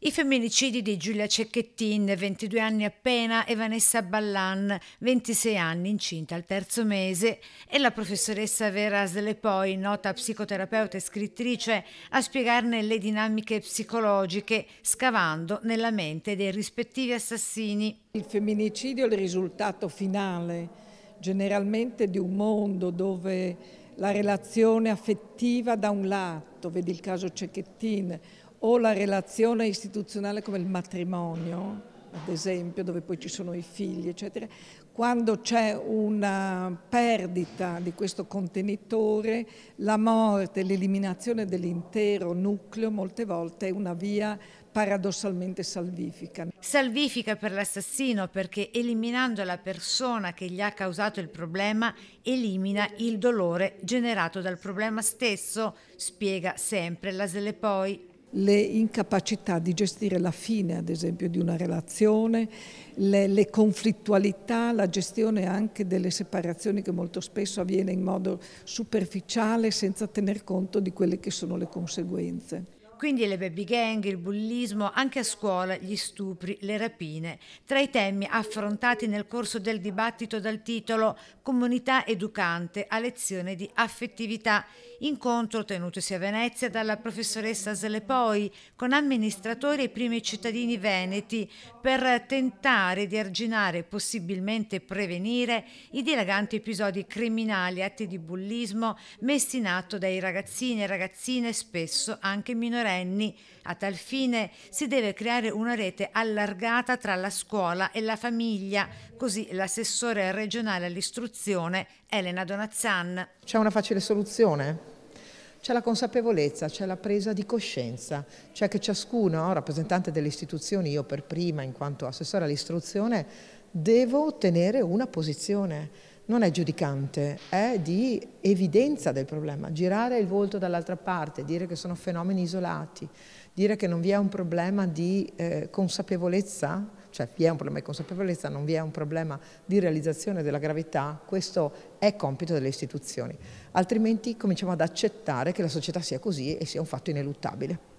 I femminicidi di Giulia Cecchettin, 22 anni appena, e Vanessa Ballan, 26 anni, incinta al terzo mese, e la professoressa Vera Slepoi, nota psicoterapeuta e scrittrice, a spiegarne le dinamiche psicologiche, scavando nella mente dei rispettivi assassini. Il femminicidio è il risultato finale generalmente di un mondo dove la relazione affettiva da un lato, vedi il caso Cecchettin, o la relazione istituzionale come il matrimonio, ad esempio, dove poi ci sono i figli, eccetera, quando c'è una perdita di questo contenitore, la morte, l'eliminazione dell'intero nucleo molte volte è una via paradossalmente salvifica. Salvifica per l'assassino perché eliminando la persona che gli ha causato il problema elimina il dolore generato dal problema stesso, spiega sempre la Poi le incapacità di gestire la fine, ad esempio, di una relazione, le, le, conflittualità, la gestione anche delle separazioni che molto spesso avviene in modo superficiale senza tener conto di quelle che sono le conseguenze. Quindi le baby gang, il bullismo, anche a scuola, gli stupri, le rapine. Tra i temi affrontati nel corso del dibattito dal titolo Comunità educante a lezione di affettività, incontro tenutosi a Venezia dalla professoressa Slepoi con amministratori e primi cittadini veneti per tentare di arginare e possibilmente prevenire i dilaganti episodi criminali, atti di bullismo messi in atto dai ragazzini e ragazzine spesso anche minorenni minorenni. A tal fine si deve creare una rete allargata tra la scuola e la famiglia, così l'assessore regionale all'istruzione Elena Donazzan. C'è una facile soluzione? c'è la consapevolezza, c'è la presa di coscienza, cioè che ciascuno, rappresentante delle istituzioni, io per prima in quanto assessore all'istruzione, devo tenere una posizione non è giudicante, è di evidenza del problema. Girare il volto dall'altra parte, dire che sono fenomeni isolati, dire che non vi è un problema di eh, consapevolezza, cioè vi è un problema di consapevolezza, non vi è un problema di realizzazione della gravità, questo è compito delle istituzioni. Altrimenti cominciamo ad accettare che la società sia così e sia un fatto ineluttabile.